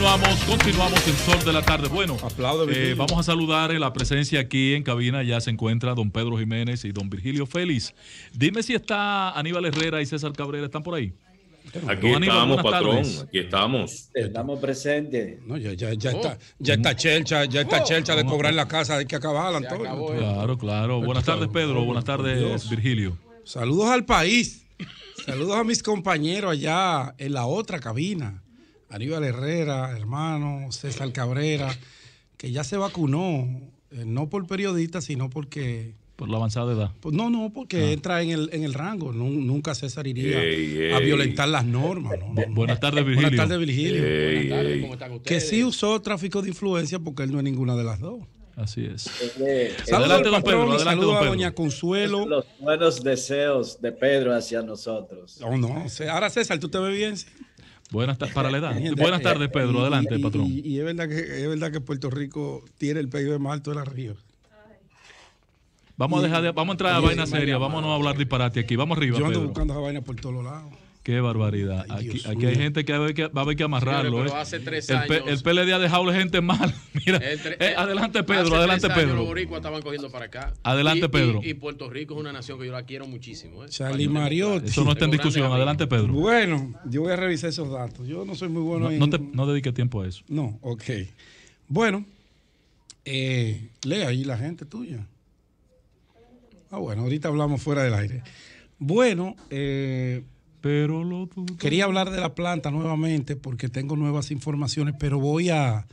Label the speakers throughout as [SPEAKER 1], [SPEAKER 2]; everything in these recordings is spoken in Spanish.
[SPEAKER 1] Continuamos, continuamos el Sol de la Tarde. Bueno, eh, vamos a saludar eh, la presencia aquí en cabina. Ya se encuentra don Pedro Jiménez y don Virgilio Félix. Dime si está Aníbal Herrera y César Cabrera. ¿Están por ahí? Aquí estamos, patrón. Aquí estamos.
[SPEAKER 2] Estamos presentes. ya, ya, ya está, oh. ya está chelcha, ya está oh. chelcha de oh. cobrar la casa, hay que acabarla. Eh. Claro, claro. Pues buenas tardes, Pedro. Buenas tardes, Virgilio. Saludos al país. Saludos a mis compañeros allá en la otra cabina. Aníbal Herrera, hermano, César Cabrera, que ya se vacunó, eh, no por periodista, sino porque... Por la avanzada edad. Pues, no, no, porque ah. entra en el, en el rango. nunca César iría a violentar las normas.
[SPEAKER 1] Buenas tardes, Virgilio. Buenas tardes, Virgilio. Buenas tardes, ¿cómo están ustedes? Que
[SPEAKER 2] sí usó tráfico de influencia porque él no es ninguna de las dos. Así es. Eh, adelante, don Pedro. Adelante, a doña Consuelo. Los buenos deseos de Pedro hacia nosotros. No, no. Ahora, César, ¿tú te ves bien?
[SPEAKER 1] Buenas tardes para la edad. Buenas tardes, eh, Pedro. Adelante, patrón.
[SPEAKER 2] Y, es verdad que es verdad que Puerto Rico tiene el PIB más alto de la región. Vamos a dejar de, vamos a entrar a vaina seria, Vamos a no
[SPEAKER 1] hablar disparate aquí. Vamos arriba. Yo ando buscando
[SPEAKER 2] esa vaina por todos lados.
[SPEAKER 1] Qué barbaridad. aquí, hay gente que, va a haber que amarrarlo. Eh. hace el, PLD ha dejado gente mal. Mira, adelante Pedro, adelante Pedro. Adelante y, Pedro. Y, Puerto Rico es una nación que yo la quiero
[SPEAKER 2] muchísimo. Eh. Eso no está en discusión. Adelante Pedro. Bueno, yo voy a revisar esos datos. Yo no soy muy bueno no, dedique tiempo a eso. No, ok. Bueno, eh, lea ahí la gente tuya. Ah, bueno, ahorita hablamos fuera del aire. Bueno, eh... Quería hablar de la planta nuevamente porque tengo nuevas informaciones, pero voy a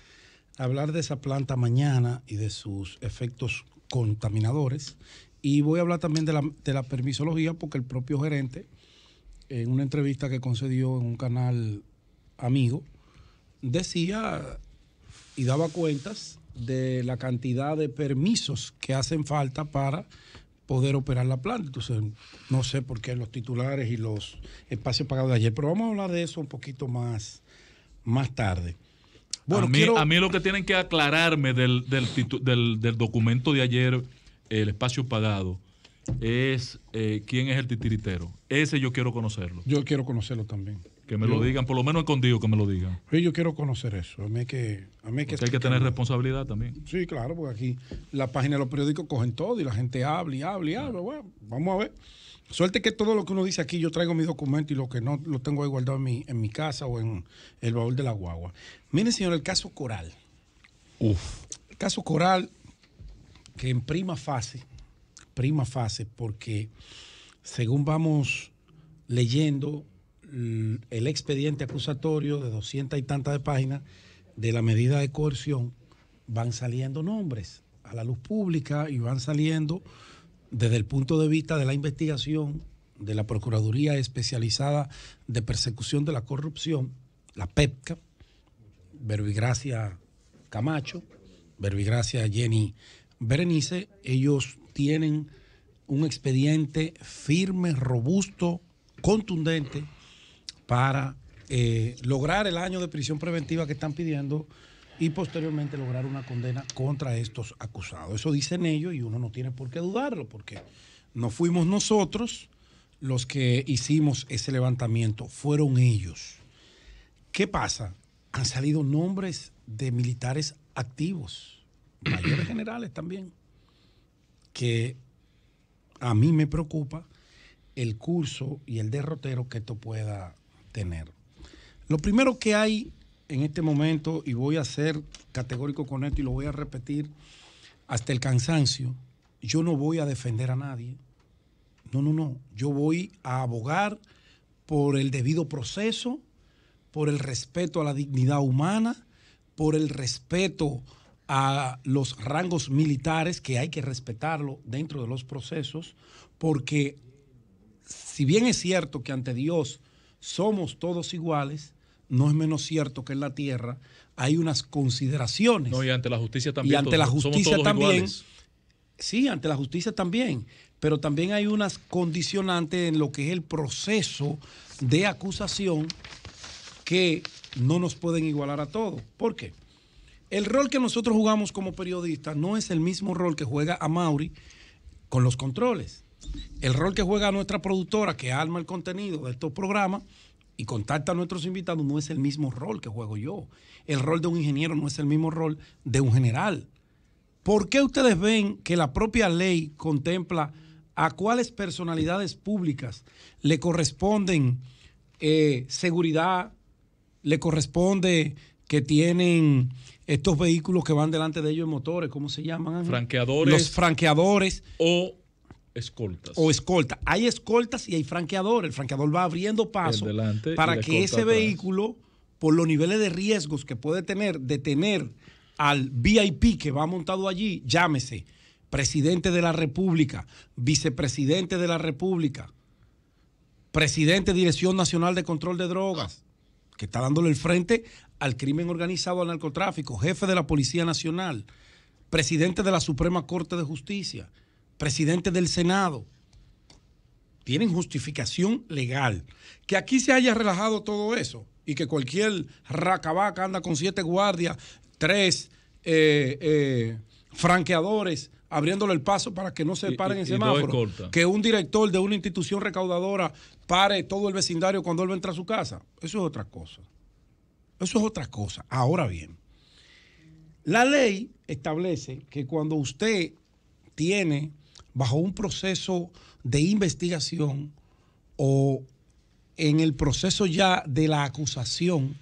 [SPEAKER 2] hablar de esa planta mañana y de sus efectos contaminadores. Y voy a hablar también de la, de la permisología porque el propio gerente, en una entrevista que concedió en un canal amigo, decía y daba cuentas de la cantidad de permisos que hacen falta para poder operar la planta. Entonces, no sé por qué los titulares y los espacios pagados de ayer, pero vamos a hablar de eso un poquito más, más tarde. Bueno, a, mí, a
[SPEAKER 1] mí lo que tienen que aclararme del, del, del documento de ayer, el espacio pagado, es eh, quién es el titiritero. Ese yo quiero conocerlo.
[SPEAKER 2] Yo quiero conocerlo también. Que me lo digan,
[SPEAKER 1] por lo menos escondido que me lo digan.
[SPEAKER 2] yo quiero conocer eso. A mí que,
[SPEAKER 1] a mí que, hay que tener responsabilidad también.
[SPEAKER 2] Sí, claro, porque aquí la página de los periódicos cogen todo y la gente habla y habla y habla. Bueno, vamos a ver. Suerte que todo lo que uno dice aquí, yo traigo mi documento y lo que no lo tengo ahí guardado en mi, en mi casa o en el baúl de la guagua. Miren, señor, el caso Coral. Uf. El caso Coral, que en prima fase, prima fase, porque según vamos leyendo el expediente acusatorio de doscientas y tantas de páginas de la medida de coerción, van saliendo nombres a la luz pública y van saliendo desde el punto de vista de la investigación de la Procuraduría Especializada de Persecución de la Corrupción, la PEPCA, Verbigracia Camacho, Verbigracia Jenny Berenice, ellos tienen un expediente firme, robusto, contundente para eh, lograr el año de prisión preventiva que están pidiendo y posteriormente lograr una condena contra estos acusados. Eso dicen ellos y uno no tiene por qué dudarlo porque no fuimos nosotros los que hicimos ese levantamiento, fueron ellos. ¿Qué pasa? Han salido nombres de militares activos, mayores generales también, que a mí me preocupa el curso y el derrotero que esto pueda tener. Lo primero que hay en este momento, y voy a ser categórico con esto y lo voy a repetir hasta el cansancio, yo no voy a defender a nadie. No, no, no. Yo voy a abogar por el debido proceso, por el respeto a la dignidad humana, por el respeto a los rangos militares, que hay que respetarlo dentro de los procesos, porque si bien es cierto que ante Dios somos todos iguales, no es menos cierto que en la tierra hay unas consideraciones. No,
[SPEAKER 1] y ante la justicia también. Y ante la justicia también.
[SPEAKER 2] Sí, ante la justicia también. Pero también hay unas condicionantes en lo que es el proceso de acusación que no nos pueden igualar a todos. ¿Por qué? El rol que nosotros jugamos como periodistas no es el mismo rol que juega a Mauri con los controles el rol que juega nuestra productora que arma el contenido de estos programas y contacta a nuestros invitados no es el mismo rol que juego yo. El rol de un ingeniero no es el mismo rol de un general. ¿Por qué ustedes ven que la propia ley contempla a cuáles personalidades públicas le corresponden eh, seguridad, le corresponde que tienen estos vehículos que van delante de ellos en motores, ¿cómo se llaman?
[SPEAKER 1] Franqueadores. Los
[SPEAKER 2] franqueadores. O Escoltas. O escolta. Hay escoltas y hay franqueador. El franqueador va abriendo paso para que ese vehículo, por los niveles de riesgos que puede tener, detener al VIP que va montado allí, llámese presidente de la República, vicepresidente de la República, presidente de Dirección Nacional de Control de Drogas, que está dándole el frente al crimen organizado, al narcotráfico, jefe de la Policía Nacional, presidente de la Suprema Corte de Justicia presidente del Senado, tienen justificación legal. Que aquí se haya relajado todo eso y que cualquier racabaca anda con siete guardias, tres eh, eh, franqueadores abriéndole el paso para que no se paren en semáforo. que un director de una institución recaudadora pare todo el vecindario cuando él entra a a su casa. Eso es otra cosa. Eso es otra cosa. Ahora bien, la ley establece que cuando usted tiene bajo un proceso de investigación o en el proceso ya de la acusación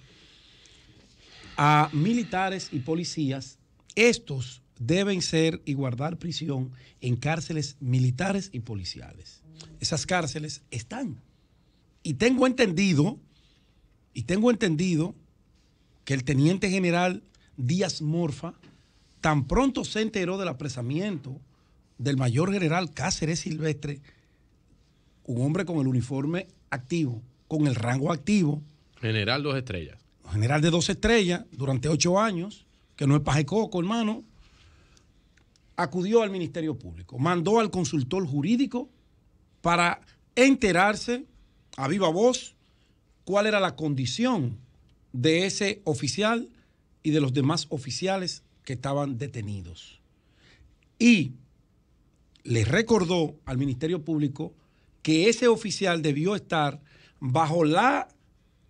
[SPEAKER 2] a militares y policías, estos deben ser y guardar prisión en cárceles militares y policiales. Esas cárceles están. Y tengo entendido, y tengo entendido que el teniente general Díaz Morfa, tan pronto se enteró del apresamiento del mayor general Cáceres Silvestre, un hombre con el uniforme activo, con el rango activo.
[SPEAKER 1] General dos estrellas.
[SPEAKER 2] General de dos estrellas durante ocho años, que no es coco, hermano, acudió al Ministerio Público, mandó al consultor jurídico para enterarse a viva voz cuál era la condición de ese oficial y de los demás oficiales que estaban detenidos. Y le recordó al Ministerio Público que ese oficial debió estar bajo la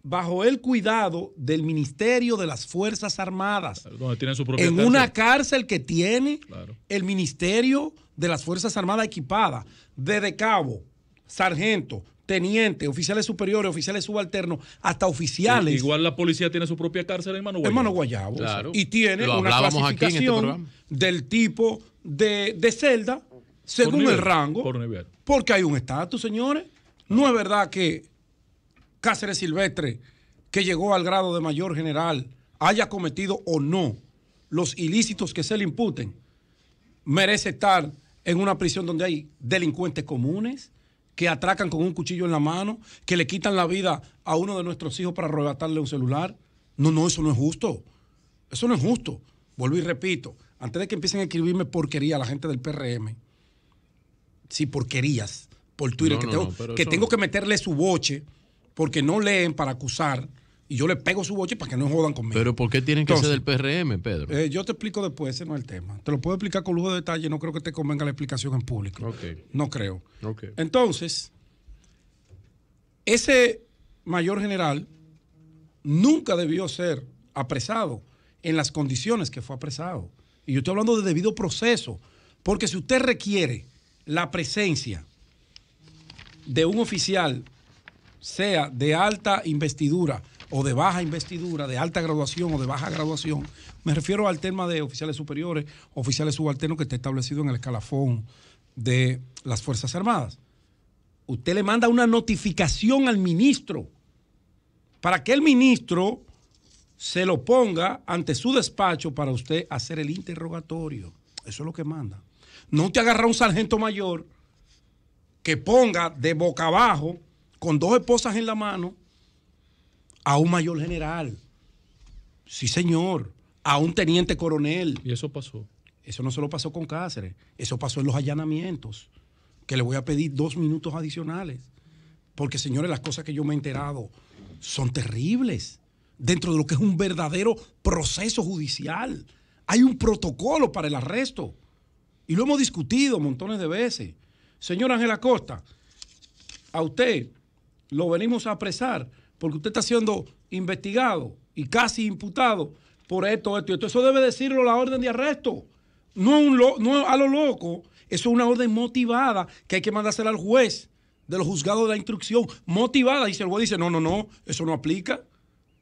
[SPEAKER 2] bajo el cuidado del Ministerio de las Fuerzas Armadas. en una cárcel que tiene el Ministerio de las Fuerzas Armadas equipada, desde cabo, sargento, teniente, oficiales superiores, oficiales subalternos, hasta oficiales. igual la policía tiene su propia cárcel en Mano Guayabo. En Guayabo. Y tiene una este clasificación del tipo de, de celda según el rango, porque hay un estatus, señores. No. es verdad que Cáceres Silvestre, que llegó al grado de mayor general, haya cometido o no los ilícitos que se le imputen, merece estar en una prisión donde hay delincuentes comunes que atracan con un cuchillo en la mano, que le quitan la vida a uno de nuestros hijos para arrebatarle un celular. No, no, eso no es justo. Eso no es justo. Vuelvo y repito, antes de que empiecen a escribirme porquería la gente del PRM, sí, porquerías por Twitter, que, tengo, que meterle su boche porque no leen para acusar. Y yo le pego su boche para que no jodan conmigo.
[SPEAKER 1] Pero ¿por qué tienen que ser del PRM, Pedro?
[SPEAKER 2] Eh, yo te explico después, ese no es el tema. Te lo puedo explicar con lujo de detalle, no creo que te convenga la explicación en público. No creo. Entonces, ese mayor general nunca debió ser apresado en las condiciones que fue apresado. Y yo estoy hablando de debido proceso, porque si usted requiere la presencia de un oficial, sea de alta investidura o de baja investidura, de alta graduación o de baja graduación, me refiero al tema de oficiales superiores, oficiales subalternos que está establecido en el escalafón de las Fuerzas Armadas. Usted le manda una notificación al ministro para que el ministro se lo ponga ante su despacho para usted hacer el interrogatorio. Eso es lo que manda no te agarra un sargento mayor que ponga de boca abajo, con dos esposas en la mano, a un mayor general. Sí, señor. A un teniente coronel. Y eso pasó. Eso no solo pasó con Cáceres. Eso pasó en los allanamientos, que le voy a pedir dos minutos adicionales. Porque, señores, las cosas que yo me he enterado son terribles. Dentro de lo que es un verdadero proceso judicial. Hay un protocolo para el arresto. Y lo hemos discutido montones de veces. Señor Ángel Acosta, a usted lo venimos a apresar porque usted está siendo investigado y casi imputado por esto, esto y esto. Eso debe decirlo la orden de arresto. No, a lo loco. Eso es una orden motivada que hay que mandársela al juez de los juzgados de la instrucción. Motivada. Y si el juez dice, no, no, no, eso no aplica.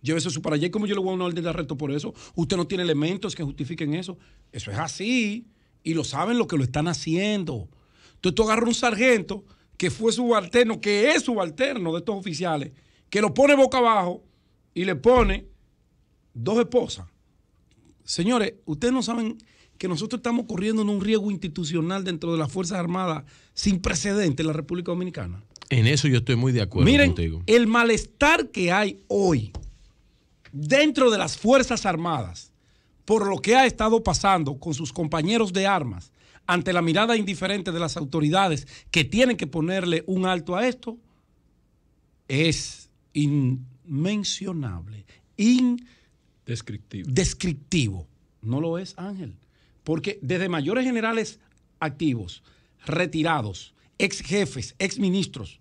[SPEAKER 2] Llévese eso para allá. ¿Cómo yo le voy a una orden de arresto por eso? Usted no tiene elementos que justifiquen eso. Eso es así y lo saben lo que lo están haciendo. Entonces tú agarras un sargento que fue subalterno, que es subalterno de estos oficiales, que lo pone boca abajo y le pone dos esposas. Señores, ustedes no saben que nosotros estamos corriendo en un riesgo institucional dentro de las Fuerzas Armadas sin precedente en la República Dominicana.
[SPEAKER 1] En eso yo estoy muy de acuerdo Miren,
[SPEAKER 2] El malestar que hay hoy dentro de las Fuerzas Armadas por lo que ha estado pasando con sus compañeros de armas ante la mirada indiferente de las autoridades que tienen que ponerle un alto a esto, es inmencionable,
[SPEAKER 1] indescriptivo.
[SPEAKER 2] Descriptivo. No lo es, Ángel. Porque desde mayores generales activos, retirados, ex jefes, ex ministros,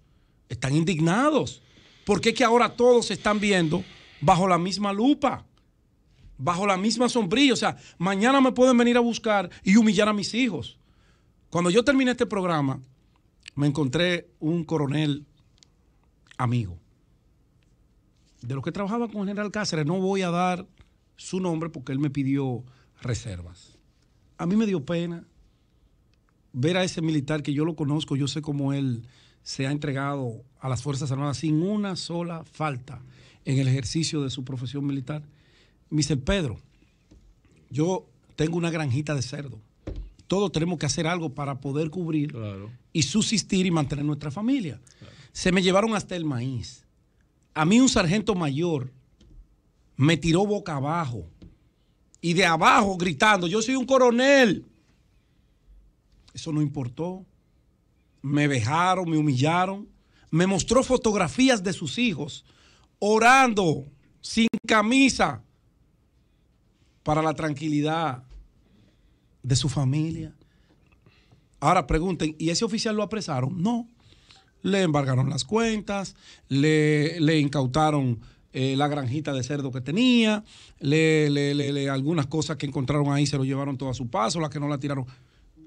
[SPEAKER 2] están indignados. Porque es que ahora todos se están viendo bajo la misma lupa bajo la misma sombrilla. O sea, mañana me pueden venir a buscar y humillar a mis hijos. Cuando yo terminé este programa, me encontré un coronel amigo de los que trabajaba con General Cáceres. No voy a dar su nombre porque él me pidió reservas. A mí me dio pena ver a ese militar que yo lo conozco, yo sé cómo él se ha entregado a las Fuerzas Armadas sin una sola falta en el ejercicio de su profesión militar dice Pedro, yo tengo una granjita de cerdo. Todos tenemos que hacer algo para poder cubrir y subsistir y mantener nuestra familia. Se me llevaron hasta el maíz. A mí un sargento mayor me tiró boca abajo y de abajo gritando, yo soy un coronel. Eso no importó. Me vejaron, me humillaron. Me mostró fotografías de sus hijos orando sin camisa para la tranquilidad de su familia. Ahora pregunten, ¿y ese oficial lo apresaron? No. Le embargaron las cuentas, le, incautaron eh, la granjita de cerdo que tenía, le, le, le, algunas cosas que encontraron ahí se lo llevaron todo a su paso, las que no la tiraron.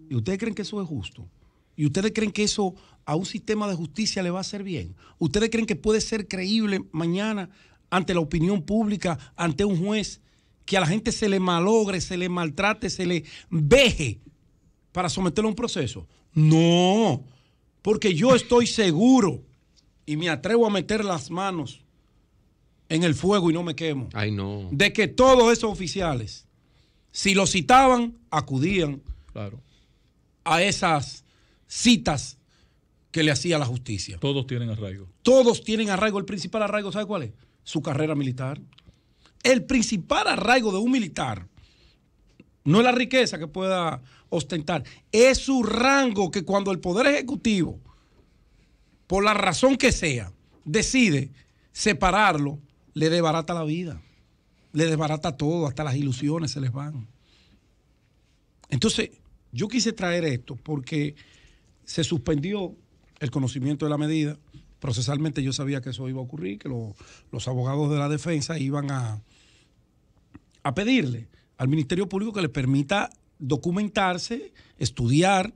[SPEAKER 2] ¿Y ustedes creen que eso es justo? ¿Y ustedes creen que eso a un sistema de justicia le va a hacer bien? ¿Ustedes creen que puede ser creíble mañana ante la opinión pública, ante un juez, que a la gente se le malogre, se le maltrate, se le veje para someterlo a un proceso? No, porque yo estoy seguro y me atrevo a meter las manos en el fuego y no me quemo. Ay, no. De que todos esos oficiales, si lo citaban, acudían claro. a esas citas que le hacía la justicia. Todos tienen arraigo. Todos tienen arraigo. El principal arraigo, ¿sabe cuál es? Su carrera militar el principal arraigo de un militar no es la riqueza que pueda ostentar, es su rango que cuando el Poder Ejecutivo, por la razón que sea, decide separarlo, le desbarata la vida, le desbarata todo, hasta las ilusiones se les van. Entonces, yo quise traer esto porque se suspendió el conocimiento de la medida. Procesalmente yo sabía que eso iba a ocurrir, que los abogados de la defensa iban a, a pedirle al Ministerio Público que le permita documentarse, estudiar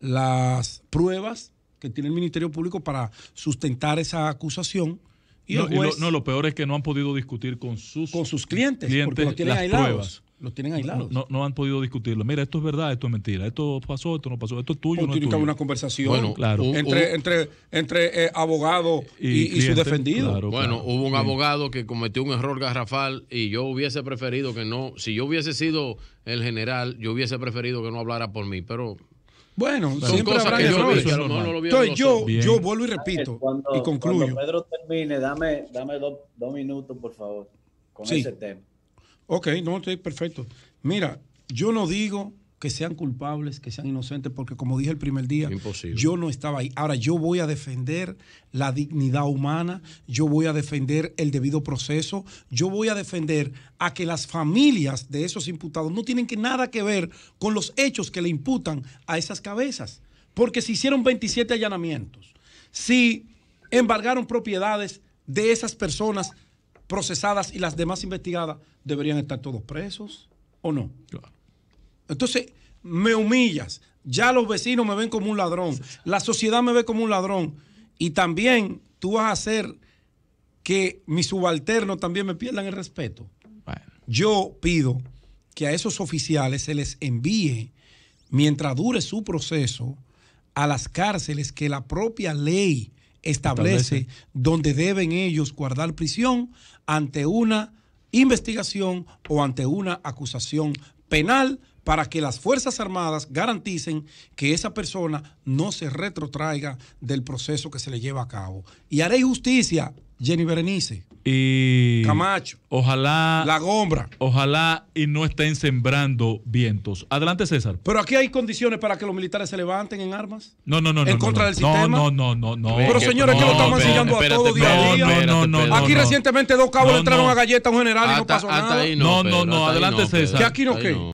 [SPEAKER 2] las pruebas que tiene el Ministerio Público para sustentar esa acusación. Y no,
[SPEAKER 1] lo, peor es que no han podido discutir con
[SPEAKER 2] sus, con sus clientes, porque no tienen las pruebas. Los tienen aislados.
[SPEAKER 1] No, no, han podido discutirlo. Mira, esto es verdad, esto es mentira. Esto pasó, esto no pasó. Esto es tuyo. no tiene que haber una conversación claro. entre, entre,
[SPEAKER 2] entre eh, abogado y, su defendido. bueno, hubo un abogado que cometió un error garrafal y yo hubiese preferido que no. Si yo hubiese sido el general, yo hubiese preferido que no hablara por mí, pero. Bueno, cosas que yo, no, Entonces, yo, vuelvo y repito y concluyo. Cuando Pedro termine, dame, dame dos, minutos, por favor, con ese tema. Ok, no, estoy perfecto. Mira, yo no digo que sean culpables, que sean inocentes, porque como dije el primer día, yo no estaba ahí. Ahora yo voy a defender la dignidad humana, yo voy a defender el debido proceso, yo voy a defender a que las familias de esos imputados no tienen que nada que ver con los hechos que le imputan a esas cabezas, porque se hicieron 27 allanamientos, si embargaron propiedades de esas personas procesadas y las demás investigadas, deberían estar todos presos o no. Claro. Entonces, me humillas. Ya los vecinos me ven como un ladrón. La sociedad me ve como un ladrón. Y también tú vas a hacer que mis subalternos también me pierdan el respeto. Yo pido que a esos oficiales se les envíe, mientras dure su proceso, a las cárceles que la propia ley establece. donde deben ellos guardar prisión ante una investigación o ante una acusación penal para que las Fuerzas Armadas garanticen que esa persona no se retrotraiga del proceso que se le lleva a cabo. Y haré justicia, Jenny Berenice. Y Camacho.
[SPEAKER 1] Ojalá. La Gombra. Ojalá y no estén sembrando vientos. Adelante, César.
[SPEAKER 2] Pero aquí hay condiciones para que los militares se levanten en armas.
[SPEAKER 1] No, no, no. En contra del sistema. No, no,
[SPEAKER 2] no, no. Pero señores, que lo estamos enseñando a todos día a día. No, no, no. Aquí recientemente dos cabos entraron a galleta a un general y no pasó nada. no, no, no, Adelante, César. Que aquí no qué.